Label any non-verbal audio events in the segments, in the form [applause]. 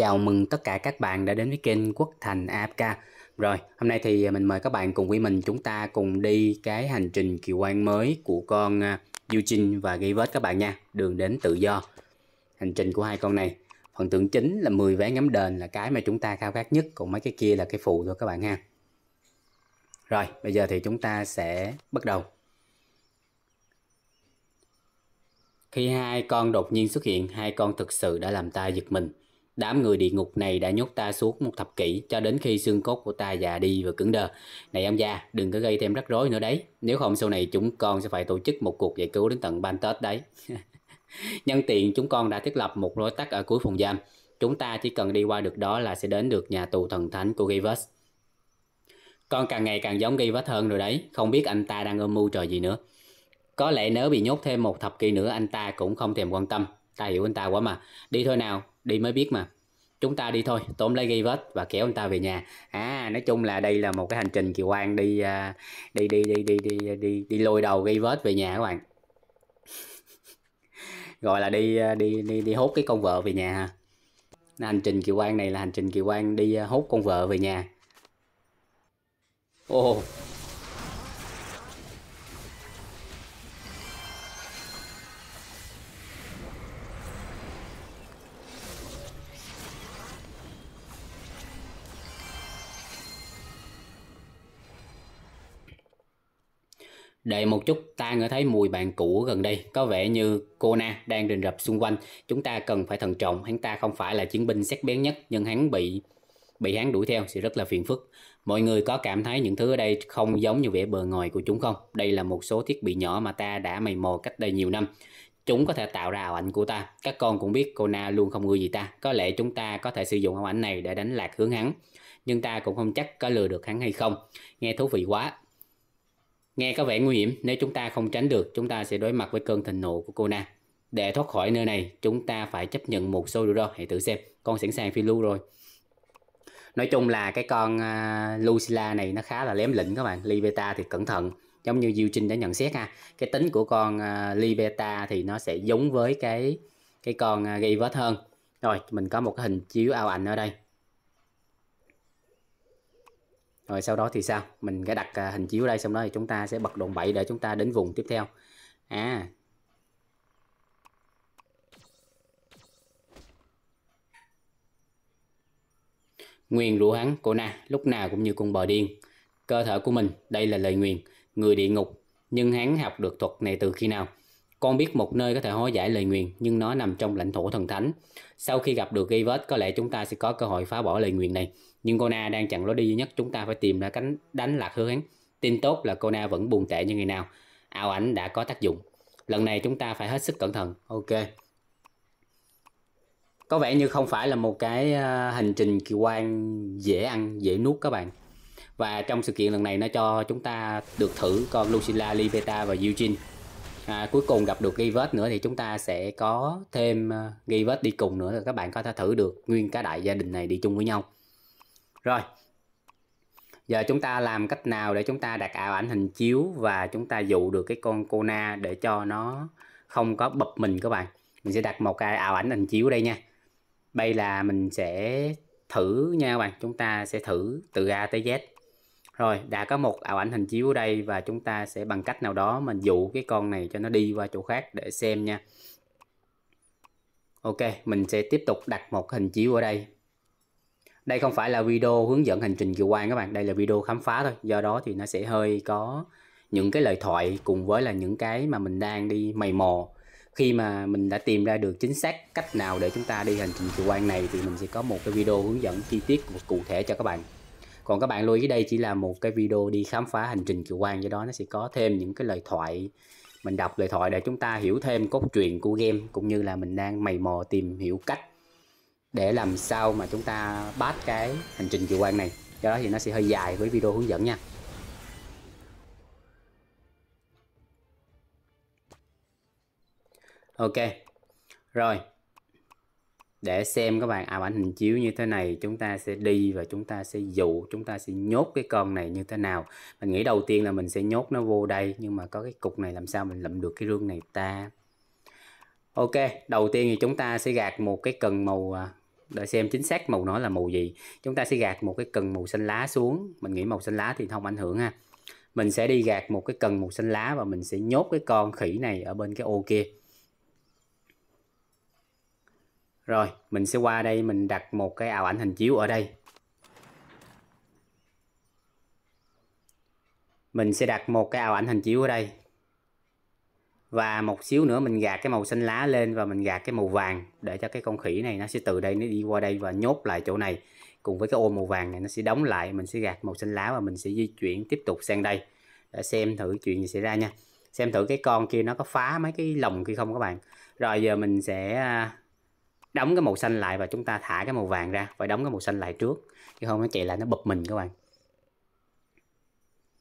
Chào mừng tất cả các bạn đã đến với kênh Quốc Thành AFK Rồi, hôm nay thì mình mời các bạn cùng với mình chúng ta cùng đi cái hành trình kỳ quan mới của con Eugene à, và gây các bạn nha Đường đến tự do Hành trình của hai con này Phần tượng chính là 10 vé ngắm đền là cái mà chúng ta khao khát nhất Còn mấy cái kia là cái phụ thôi các bạn ha Rồi, bây giờ thì chúng ta sẽ bắt đầu Khi hai con đột nhiên xuất hiện, hai con thực sự đã làm ta giật mình Đám người địa ngục này đã nhốt ta suốt một thập kỷ cho đến khi xương cốt của ta già đi và cứng đờ. Này ông già, đừng có gây thêm rắc rối nữa đấy. Nếu không sau này chúng con sẽ phải tổ chức một cuộc giải cứu đến tận ban Tết đấy. [laughs] Nhân tiện chúng con đã thiết lập một lối tắt ở cuối phòng giam. Chúng ta chỉ cần đi qua được đó là sẽ đến được nhà tù thần thánh của Givas. Con càng ngày càng giống Givas hơn rồi đấy. Không biết anh ta đang âm mưu trò gì nữa. Có lẽ nếu bị nhốt thêm một thập kỷ nữa anh ta cũng không thèm quan tâm. Ta hiểu anh ta quá mà. Đi thôi nào, đi mới biết mà chúng ta đi thôi tôm lấy gây vết và kéo anh ta về nhà à nói chung là đây là một cái hành trình kỳ quan đi à, đi đi đi đi đi đi đi lôi đầu gây vết về nhà các bạn [laughs] gọi là đi à, đi đi đi hốt cái con vợ về nhà ha hành trình kỳ quan này là hành trình kỳ quan đi à, hốt con vợ về nhà ô oh. Để một chút ta ngỡ thấy mùi bạn cũ gần đây Có vẻ như Kona đang rình rập xung quanh Chúng ta cần phải thận trọng Hắn ta không phải là chiến binh sắc bén nhất Nhưng hắn bị bị hắn đuổi theo sẽ rất là phiền phức Mọi người có cảm thấy những thứ ở đây không giống như vẻ bờ ngoài của chúng không? Đây là một số thiết bị nhỏ mà ta đã mày mò cách đây nhiều năm Chúng có thể tạo ra ảo ảnh của ta Các con cũng biết Kona luôn không ưa gì ta Có lẽ chúng ta có thể sử dụng ảo ảnh này để đánh lạc hướng hắn Nhưng ta cũng không chắc có lừa được hắn hay không Nghe thú vị quá Nghe có vẻ nguy hiểm, nếu chúng ta không tránh được, chúng ta sẽ đối mặt với cơn thịnh nộ của Conan. Để thoát khỏi nơi này, chúng ta phải chấp nhận một số rủi ro. Hãy tự xem, con sẵn sàng phi lưu rồi. Nói chung là cái con uh, Lucilla này nó khá là lém lĩnh các bạn. Libeta thì cẩn thận, giống như Diêu Trinh đã nhận xét ha. Cái tính của con uh, à, Libeta thì nó sẽ giống với cái cái con uh, gây vết hơn. Rồi, mình có một cái hình chiếu ao ảnh ở đây. rồi sau đó thì sao mình sẽ đặt à, hình chiếu đây xong đó thì chúng ta sẽ bật đòn bảy để chúng ta đến vùng tiếp theo à Nguyện rủ hắn, cô Na, lúc nào cũng như con bò điên. Cơ thể của mình, đây là lời nguyền, người địa ngục. Nhưng hắn học được thuật này từ khi nào? Con biết một nơi có thể hóa giải lời nguyền, nhưng nó nằm trong lãnh thổ thần thánh. Sau khi gặp được gây có lẽ chúng ta sẽ có cơ hội phá bỏ lời nguyền này. Nhưng Kona đang chặn lối đi duy nhất, chúng ta phải tìm ra cánh đánh lạc hướng. Tin tốt là Kona vẫn buồn tệ như ngày nào. Ảo ảnh đã có tác dụng. Lần này chúng ta phải hết sức cẩn thận. Ok. Có vẻ như không phải là một cái ờ, hành trình kỳ quan dễ ăn, dễ nuốt các bạn. Và trong sự kiện lần này nó cho chúng ta được thử con Lucilla, Liberta và Eugene à, cuối cùng gặp được ghi vết nữa thì chúng ta sẽ có thêm ờ, ghi vết đi cùng nữa là các bạn có thể thử được nguyên cả đại gia đình này đi chung với nhau rồi giờ chúng ta làm cách nào để chúng ta đặt ảo ảnh hình chiếu và chúng ta dụ được cái con Kona để cho nó không có bập mình các bạn mình sẽ đặt một cái ảo ảnh hình chiếu đây nha đây là mình sẽ thử nha các bạn chúng ta sẽ thử từ A tới Z rồi đã có một ảo ảnh hình chiếu ở đây và chúng ta sẽ bằng cách nào đó mình dụ cái con này cho nó đi qua chỗ khác để xem nha ok mình sẽ tiếp tục đặt một hình chiếu ở đây đây không phải là video hướng dẫn hành trình kỳ quan các bạn đây là video khám phá thôi do đó thì nó sẽ hơi có những cái lời thoại cùng với là những cái mà mình đang đi mày mò khi mà mình đã tìm ra được chính xác cách nào để chúng ta đi hành trình kỳ quan này thì mình sẽ có một cái video hướng dẫn chi tiết cụ thể cho các bạn còn các bạn lưu ý đây chỉ là một cái video đi khám phá hành trình kiều quan do đó nó sẽ có thêm những cái lời thoại mình đọc lời thoại để chúng ta hiểu thêm cốt truyện của game cũng như là mình đang mày mò tìm hiểu cách để làm sao mà chúng ta bắt cái hành trình kiều quan này do đó thì nó sẽ hơi dài với video hướng dẫn nha ok rồi để xem các bạn ảo ảnh hình chiếu như thế này chúng ta sẽ đi và chúng ta sẽ dụ chúng ta sẽ nhốt cái con này như thế nào mình nghĩ đầu tiên là mình sẽ nhốt nó vô đây nhưng mà có cái cục này làm sao mình lụm được cái rương này ta ok đầu tiên thì chúng ta sẽ gạt một cái cần màu à, để xem chính xác màu nó là màu gì chúng ta sẽ gạt một cái cần màu xanh lá xuống mình nghĩ màu xanh lá thì không ảnh hưởng ha mình sẽ đi gạt một cái cần màu xanh lá và mình sẽ nhốt cái con khỉ này ở bên cái ô kia Rồi, mình sẽ qua đây mình đặt một cái ảo ảnh hình chiếu ở đây. Mình sẽ đặt một cái ảo ảnh hình chiếu ở đây. Và một xíu nữa mình gạt cái màu xanh lá lên và mình gạt cái màu vàng để cho cái con khỉ này nó sẽ từ đây nó đi qua đây và nhốt lại chỗ này. Cùng với cái ô màu vàng này nó sẽ đóng lại, mình sẽ gạt màu xanh lá và mình sẽ di chuyển tiếp tục sang đây để xem thử chuyện gì xảy ra nha. Xem thử cái con kia nó có phá mấy cái lồng kia không các bạn. Rồi giờ mình sẽ à, đóng cái màu xanh lại và chúng ta thả cái màu vàng ra phải đóng cái màu xanh lại trước chứ không nó chạy lại nó bật mình các bạn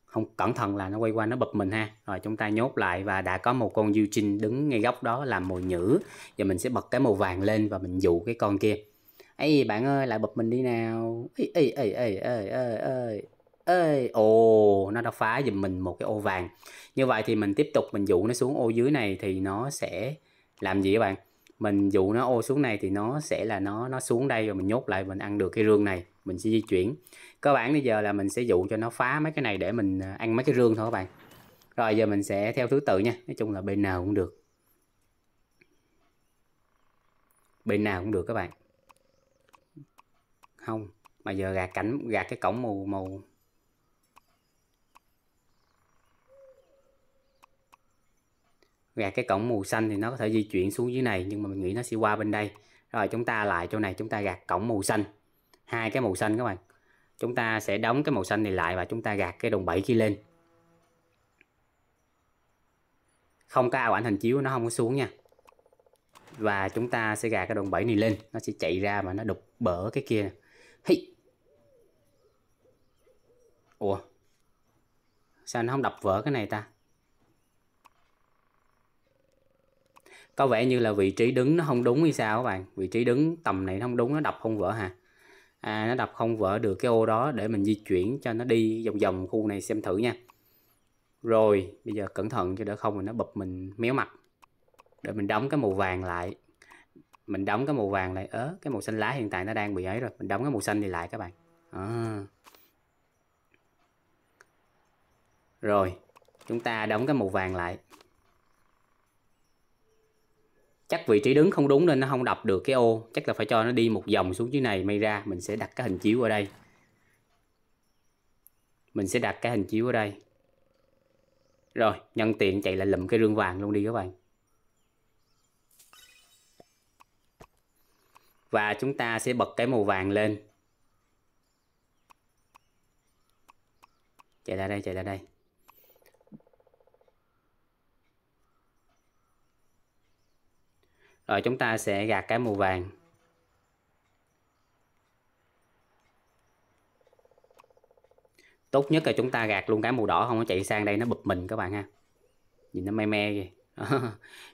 không cẩn thận là nó quay qua nó bật mình ha rồi chúng ta nhốt lại và đã có một con Eugene đứng ngay góc đó làm mồi nhữ giờ mình sẽ bật cái màu vàng lên và mình dụ cái con kia ấy bạn ơi lại bật mình đi nào ấy ấy ấy ấy ấy ấy ấy ơi ồ nó đã phá giùm mình một cái ô vàng như vậy thì mình tiếp tục mình dụ nó xuống ô dưới này thì nó sẽ làm gì các bạn mình dụ nó ô xuống này thì nó sẽ là nó nó xuống đây rồi mình nhốt lại mình ăn được cái rương này mình sẽ di chuyển cơ bản bây giờ là mình sẽ dụ cho nó phá mấy cái này để mình à, ăn mấy cái rương thôi các bạn rồi giờ mình sẽ theo thứ tự nha nói chung là bên nào cũng được bên nào cũng được các bạn không mà giờ gạt cảnh gạt cái cổng màu màu gạt cái cổng màu xanh thì nó có thể di chuyển xuống dưới này nhưng mà mình nghĩ nó sẽ qua bên đây rồi chúng ta lại chỗ này chúng ta gạt cổng màu xanh hai cái màu xanh các bạn chúng ta sẽ đóng cái màu xanh này lại và chúng ta gạt cái đồng 7 kia lên không có ao ảnh hình chiếu nó không có xuống nha và chúng ta sẽ gạt cái đồng 7 này lên nó sẽ chạy ra mà nó đục bở cái kia hey. ủa sao nó không đập vỡ cái này ta có vẻ như là vị trí đứng nó không đúng hay sao các bạn vị trí đứng tầm này nó không đúng nó đập không vỡ hả à, nó đập không vỡ được cái ô đó để mình di chuyển cho nó đi vòng vòng khu này xem thử nha rồi bây giờ cẩn thận cho đỡ không thì nó bụp mình méo mặt để mình đóng cái màu vàng lại mình đóng cái màu vàng lại ớ cái màu xanh lá hiện tại nó đang bị ấy rồi mình đóng cái màu xanh này lại các bạn à. rồi chúng ta đóng cái màu vàng lại chắc vị trí đứng không đúng nên nó không đập được cái ô chắc là phải cho nó đi một vòng xuống dưới này may ra mình sẽ đặt cái hình chiếu ở đây mình sẽ đặt cái hình chiếu ở đây rồi nhân tiện chạy lại lụm cái rương vàng luôn đi các bạn và chúng ta sẽ bật cái màu vàng lên chạy lại đây chạy lại đây rồi chúng ta sẽ gạt cái màu vàng tốt nhất là chúng ta gạt luôn cái màu đỏ không nó chạy sang đây nó bực mình các bạn ha nhìn nó me me kìa [laughs]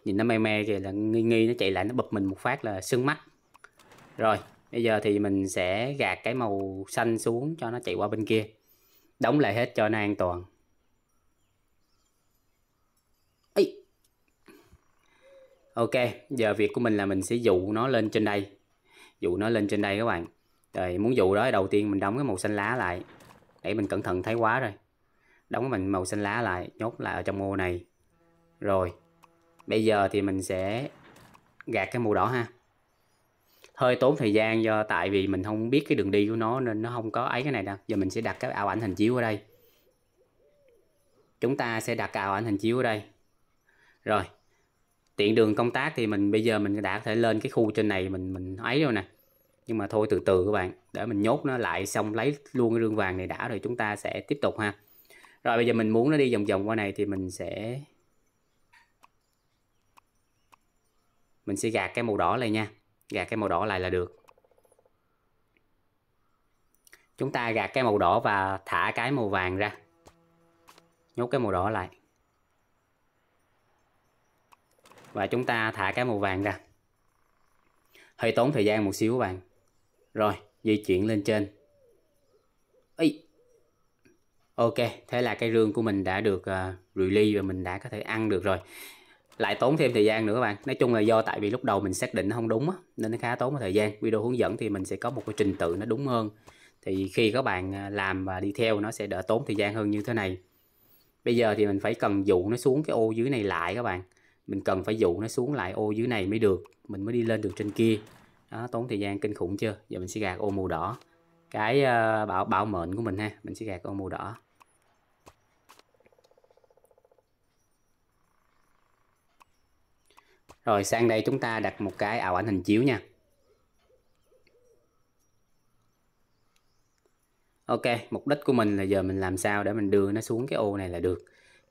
nhìn nó me me kìa là nghi nghi nó chạy lại nó bực mình một phát là sưng mắt rồi bây giờ thì mình sẽ gạt cái màu xanh xuống cho nó chạy qua bên kia đóng lại hết cho nó an toàn ok giờ việc của mình là mình sẽ dụ nó lên trên đây dụ nó lên trên đây các bạn rồi muốn dụ đó đầu tiên mình đóng cái màu xanh lá lại để mình cẩn thận thấy quá rồi đóng cái mình màu xanh lá lại nhốt lại ở trong ô này rồi bây giờ thì mình sẽ gạt cái màu đỏ ha hơi tốn thời gian do tại vì mình không biết cái đường đi của nó nên nó không có ấy cái này đâu giờ mình sẽ đặt cái ảo ảnh hình chiếu ở đây chúng ta sẽ đặt cái ảo ảnh hình chiếu ở đây rồi tiện đường công tác thì mình bây giờ mình đã có thể lên cái khu trên này mình mình ấy rồi nè nhưng mà thôi từ từ các bạn để mình nhốt nó lại xong lấy luôn cái rương vàng này đã rồi chúng ta sẽ tiếp tục ha rồi bây giờ mình muốn nó đi vòng vòng qua này thì mình sẽ mình sẽ gạt cái màu đỏ lại nha gạt cái màu đỏ lại là được chúng ta gạt cái màu đỏ và thả cái màu vàng ra nhốt cái màu đỏ lại và chúng ta thả cái màu vàng ra hơi tốn thời gian một xíu các bạn rồi di chuyển lên trên Ý. ok thế là cây rương của mình đã được uh, release và mình đã có thể ăn được rồi lại tốn thêm thời gian nữa các bạn nói chung là do tại vì lúc đầu mình xác định nó không đúng á, nên nó khá tốn thời gian video hướng dẫn thì mình sẽ có một cái trình tự nó đúng hơn thì khi các bạn ờ, làm và đi theo nó sẽ đỡ tốn thời gian hơn như thế này bây giờ thì mình phải cần dụ nó xuống cái ô dưới này lại các bạn mình cần phải dụ nó xuống lại ô dưới này mới được mình mới đi lên được trên kia đó, tốn thời gian kinh khủng chưa giờ mình sẽ gạt ô màu đỏ cái uh, bảo bảo mệnh của mình ha mình sẽ gạt ô màu đỏ rồi sang đây chúng ta đặt một cái ảo ảnh hình chiếu nha ok mục đích của mình là giờ mình làm sao để mình đưa nó xuống cái ô này là được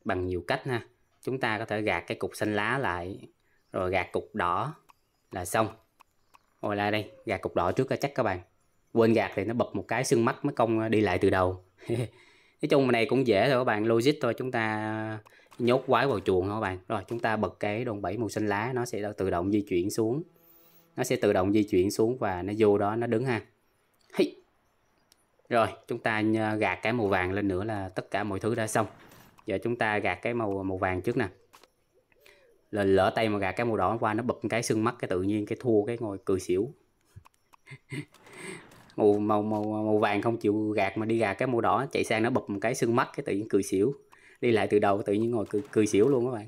bằng nhiều cách ha chúng ta có thể gạt cái cục xanh lá lại rồi gạt cục đỏ là xong rồi lại đây gạt cục đỏ trước chắc các bạn quên gạt thì nó bật một cái xương mắt mới công đi lại từ đầu [laughs] nói chung này cũng dễ thôi các bạn logic thôi chúng ta nhốt quái vào chuồng thôi các bạn rồi chúng ta bật cái đòn bẩy màu xanh lá nó sẽ tự động di chuyển xuống nó sẽ tự động di chuyển xuống và nó vô đó nó đứng ha hey. rồi chúng ta gạt cái màu vàng lên nữa là tất cả mọi thứ đã xong giờ chúng ta gạt cái màu màu vàng trước nè là lỡ tay mà gạt cái màu đỏ qua nó bật cái sưng mắt cái tự nhiên cái thua cái ngồi cười xỉu [laughs] màu, màu màu màu vàng không chịu gạt mà đi gạt cái màu đỏ chạy sang nó bật một cái sưng mắt cái tự nhiên cười xỉu đi lại từ đầu tự nhiên ngồi cười, cười xỉu luôn các bạn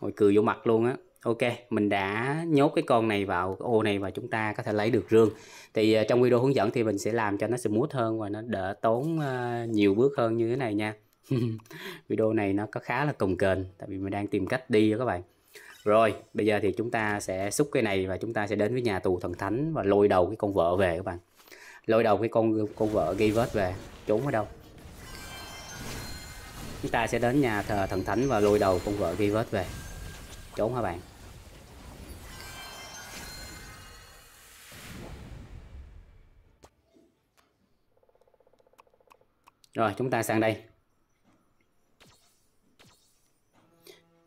ngồi cười vô mặt luôn á ok mình đã nhốt cái con này vào cái ô này và chúng ta có thể lấy được rương thì ờ, trong video hướng dẫn thì mình sẽ làm cho nó smooth hơn và nó đỡ tốn ờ, nhiều bước hơn như thế này nha [laughs] video này nó có khá là cùng kênh tại vì mình đang tìm cách đi đó các bạn rồi bây giờ thì chúng ta sẽ xúc cái này và chúng ta sẽ đến với nhà tù thần thánh và lôi đầu cái con vợ về các bạn lôi đầu cái con con vợ ghi vết về trốn ở đâu chúng ta sẽ đến nhà thờ thần thánh và lôi đầu con vợ ghi vết về trốn hả bạn rồi chúng ta sang đây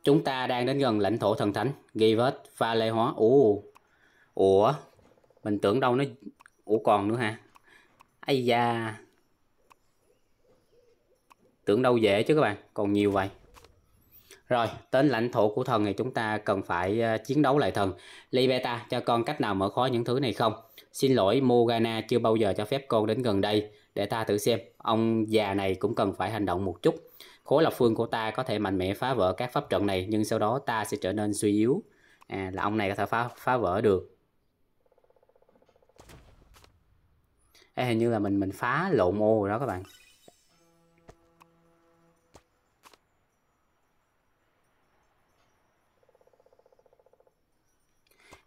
Chúng ta đang đến gần lãnh thổ thần thánh, ghi vết, pha lê hóa. Ủa, ủa, mình tưởng đâu nó... Ủa còn nữa hả? Ây da. Tưởng đâu dễ chứ các bạn, còn nhiều vậy. Rồi, tên lãnh thổ của thần thì chúng ta cần phải ờ, chiến đấu lại thần. Libeta cho con cách nào mở khóa những thứ này không? Xin lỗi Morgana chưa bao giờ cho phép con đến gần đây. Để ta thử xem, ông già này cũng cần phải hành động một chút khối lập phương của ta có thể mạnh mẽ phá vỡ các pháp trận này nhưng sau đó ta sẽ trở nên suy yếu à, là ông này có thể phá phá vỡ được Ê, hình như là mình mình phá lộn ô rồi đó các bạn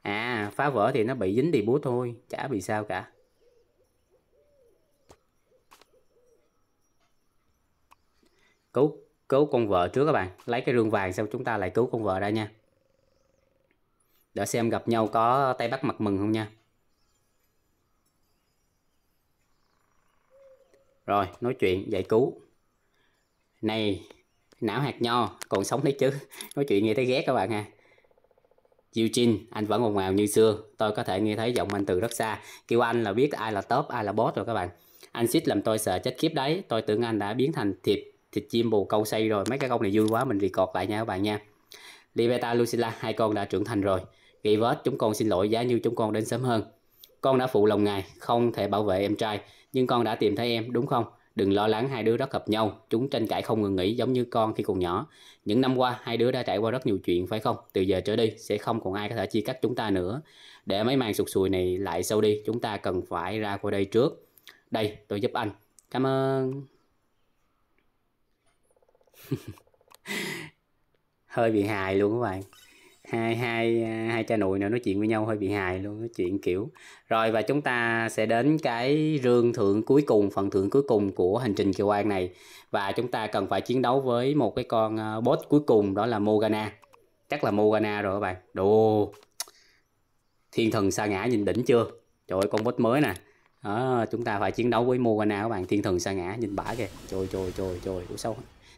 à phá vỡ thì nó bị dính đi búa thôi chả bị sao cả cứu cứu con vợ trước các bạn lấy cái rương vàng xong chúng ta lại cứu con vợ ra nha để xem gặp nhau có tay bắt mặt mừng không nha rồi nói chuyện giải cứu này não hạt nho còn sống đấy chứ [laughs] nói chuyện nghe thấy ghét các bạn ha Eugene, anh vẫn ồn ào như xưa, tôi có thể nghe thấy giọng anh từ rất xa, kêu anh là biết ai là top, ai là boss rồi các bạn. Anh xích làm tôi sợ chết kiếp đấy, tôi tưởng anh đã biến thành thiệp thịt chim bù câu xây rồi mấy cái con này vui quá mình record lại nha các bạn nha Liberta Lucilla hai con đã trưởng thành rồi ghi vết chúng con xin lỗi giá như chúng con đến sớm hơn con đã phụ lòng ngài không thể bảo vệ em trai nhưng con đã tìm thấy em đúng không đừng lo lắng hai đứa rất hợp nhau chúng tranh cãi không ngừng nghỉ giống như con khi còn nhỏ những năm qua hai đứa đã trải qua rất nhiều chuyện phải không từ giờ trở đi sẽ không còn ai có thể chia cắt chúng ta nữa để mấy màn sụt sùi này lại sâu đi chúng ta cần phải ra khỏi đây trước đây tôi giúp anh cảm ơn [laughs] hơi bị hài luôn các bạn hai hai à, hai cha nội nào nói chuyện với nhau hơi bị hài luôn nói chuyện kiểu rồi và chúng ta sẽ đến cái rương thượng cuối cùng phần thưởng cuối cùng của hành trình kỳ quan này và chúng ta cần phải chiến đấu với một cái con à, boss cuối cùng đó là Morgana chắc là Morgana rồi các bạn đồ thiên thần sa ngã nhìn đỉnh chưa trời ơi con boss mới nè đó, chúng ta phải chiến đấu với Morgana các bạn thiên thần sa ngã nhìn bả kìa trời trời trời trời ủa sâu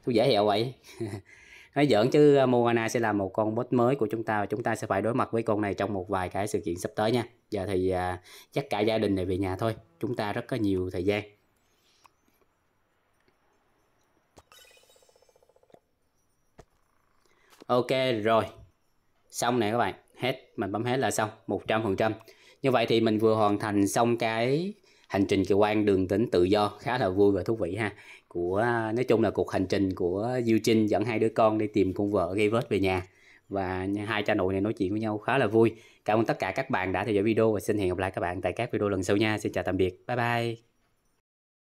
tôi dễ hiểu vậy [laughs] nói giỡn chứ ờ, Moana sẽ là một con bot mới của chúng ta và chúng ta sẽ phải đối mặt với con này trong một vài cái sự kiện sắp tới nha giờ thì à, chắc cả gia đình này về nhà thôi chúng ta rất có nhiều thời gian ok rồi xong nè các bạn hết mình bấm hết là xong 100% như vậy thì mình vừa hoàn thành xong cái hành trình kỳ quan đường tính tự do khá là vui và thú vị ha của nói chung là cuộc hành trình của Diêu Trinh dẫn hai đứa con đi tìm con vợ gây vết về nhà và hai cha nội này nói chuyện với nhau khá là vui cảm ơn tất cả các bạn đã theo dõi video và xin hẹn gặp lại các bạn tại các video lần sau nha xin chào tạm biệt bye bye